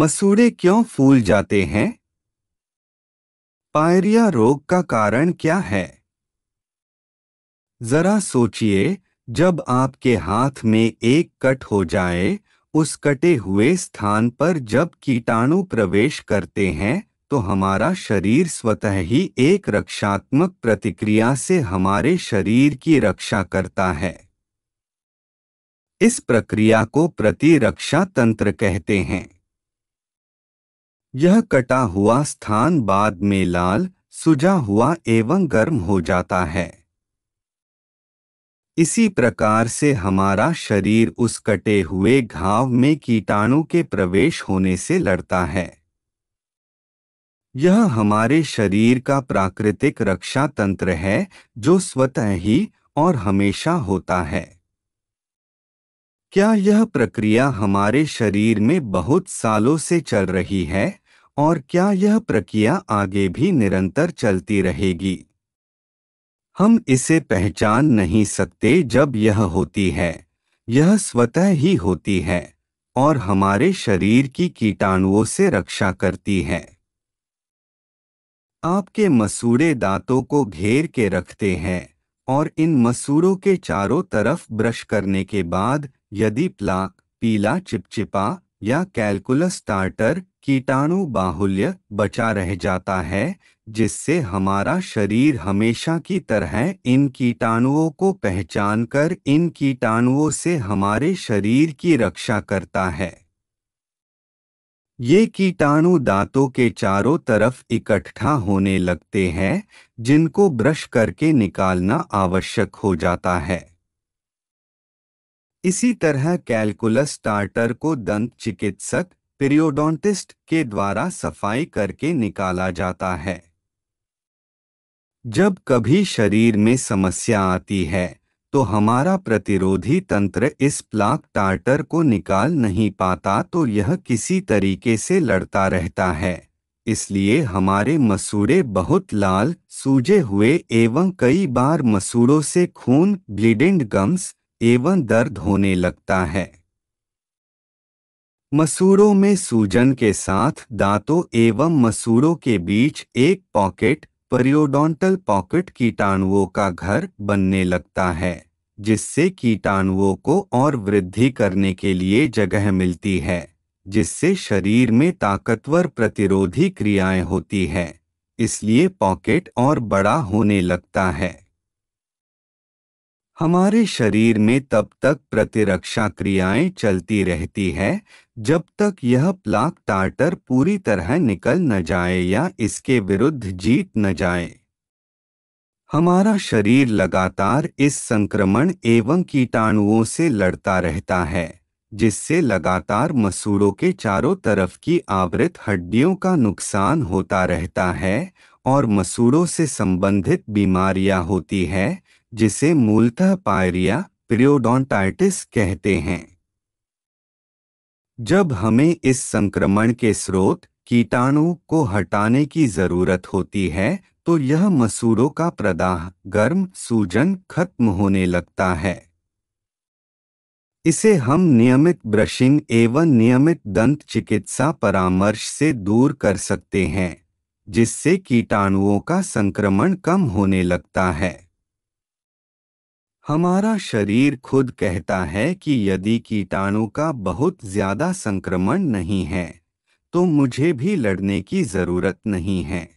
मसूड़े क्यों फूल जाते हैं पायरिया रोग का कारण क्या है जरा सोचिए जब आपके हाथ में एक कट हो जाए उस कटे हुए स्थान पर जब कीटाणु प्रवेश करते हैं तो हमारा शरीर स्वतः ही एक रक्षात्मक प्रतिक्रिया से हमारे शरीर की रक्षा करता है इस प्रक्रिया को प्रतिरक्षा तंत्र कहते हैं यह कटा हुआ स्थान बाद में लाल सुजा हुआ एवं गर्म हो जाता है इसी प्रकार से हमारा शरीर उस कटे हुए घाव में कीटाणु के प्रवेश होने से लड़ता है यह हमारे शरीर का प्राकृतिक रक्षा तंत्र है जो स्वतः ही और हमेशा होता है क्या यह प्रक्रिया हमारे शरीर में बहुत सालों से चल रही है और क्या यह प्रक्रिया आगे भी निरंतर चलती रहेगी हम इसे पहचान नहीं सकते जब यह होती है यह स्वतः ही होती है और हमारे शरीर की कीटाणुओं से रक्षा करती है आपके मसूड़े दांतों को घेर के रखते हैं और इन मसूड़ों के चारों तरफ ब्रश करने के बाद यदि प्लाक पीला चिपचिपा या कैलकुलस स्टार्टर कीटाणु बाहुल्य बचा रह जाता है जिससे हमारा शरीर हमेशा की तरह इन कीटाणुओं को पहचान कर इन कीटाणुओं से हमारे शरीर की रक्षा करता है ये कीटाणु दांतों के चारों तरफ इकट्ठा होने लगते हैं जिनको ब्रश करके निकालना आवश्यक हो जाता है इसी तरह कैलकुलस टार्टर को दंत चिकित्सक पेरियोडोंटिस्ट के द्वारा सफाई करके निकाला जाता है जब कभी शरीर में समस्या आती है तो हमारा प्रतिरोधी तंत्र इस प्लाक टार्टर को निकाल नहीं पाता तो यह किसी तरीके से लड़ता रहता है इसलिए हमारे मसूड़े बहुत लाल सूजे हुए एवं कई बार मसूड़ों से खून ब्लीडिंग गम्स एवं दर्द होने लगता है मसूरों में सूजन के साथ दांतों एवं मसूरों के बीच एक पॉकेट परियोडोंटल पॉकेट कीटाणुओं का घर बनने लगता है जिससे कीटाणुओं को और वृद्धि करने के लिए जगह मिलती है जिससे शरीर में ताकतवर प्रतिरोधी क्रियाएं होती है इसलिए पॉकेट और बड़ा होने लगता है हमारे शरीर में तब तक प्रतिरक्षा क्रियाएं चलती रहती है जब तक यह प्लाक टार्टर पूरी तरह निकल न जाए या इसके विरुद्ध जीत न जाए हमारा शरीर लगातार इस संक्रमण एवं कीटाणुओं से लड़ता रहता है जिससे लगातार मसूड़ों के चारों तरफ की आवृत हड्डियों का नुकसान होता रहता है और मसूड़ों से संबंधित बीमारियां होती है जिसे मूलतः पायरिया प्रियोडोंटाइटिस कहते हैं जब हमें इस संक्रमण के स्रोत कीटाणु को हटाने की जरूरत होती है तो यह मसूरों का प्रदाह गर्म सूजन खत्म होने लगता है इसे हम नियमित ब्रशिंग एवं नियमित दंत चिकित्सा परामर्श से दूर कर सकते हैं जिससे कीटाणुओं का संक्रमण कम होने लगता है हमारा शरीर खुद कहता है कि यदि कीटाणु का बहुत ज्यादा संक्रमण नहीं है तो मुझे भी लड़ने की जरूरत नहीं है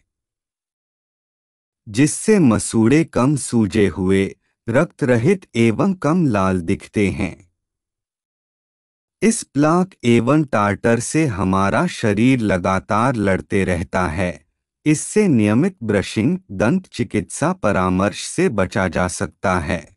जिससे मसूड़े कम सूजे हुए रक्त रहित एवं कम लाल दिखते हैं इस प्लाक एवं टार्टर से हमारा शरीर लगातार लड़ते रहता है इससे नियमित ब्रशिंग दंत चिकित्सा परामर्श से बचा जा सकता है